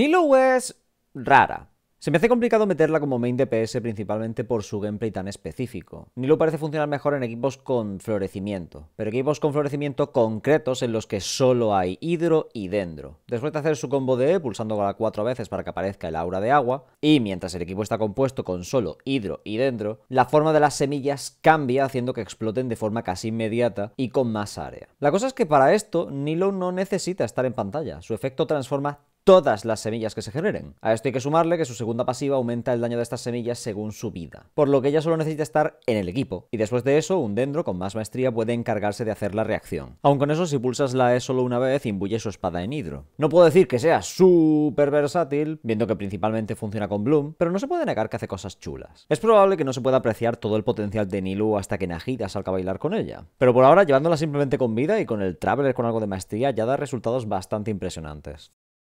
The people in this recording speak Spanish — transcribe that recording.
Nilo es rara. Se me hace complicado meterla como main DPS principalmente por su gameplay tan específico. Nilo parece funcionar mejor en equipos con florecimiento, pero equipos con florecimiento concretos en los que solo hay hidro y dendro. Después de hacer su combo de E pulsando la cuatro veces para que aparezca el aura de agua, y mientras el equipo está compuesto con solo hidro y dendro, la forma de las semillas cambia haciendo que exploten de forma casi inmediata y con más área. La cosa es que para esto Nilo no necesita estar en pantalla, su efecto transforma todas las semillas que se generen. A esto hay que sumarle que su segunda pasiva aumenta el daño de estas semillas según su vida, por lo que ella solo necesita estar en el equipo, y después de eso un dendro con más maestría puede encargarse de hacer la reacción. Aun con eso, si pulsas la E solo una vez, imbuye su espada en hidro. No puedo decir que sea súper versátil, viendo que principalmente funciona con Bloom, pero no se puede negar que hace cosas chulas. Es probable que no se pueda apreciar todo el potencial de Nilu hasta que Najida salga a bailar con ella, pero por ahora llevándola simplemente con vida y con el Traveler con algo de maestría ya da resultados bastante impresionantes.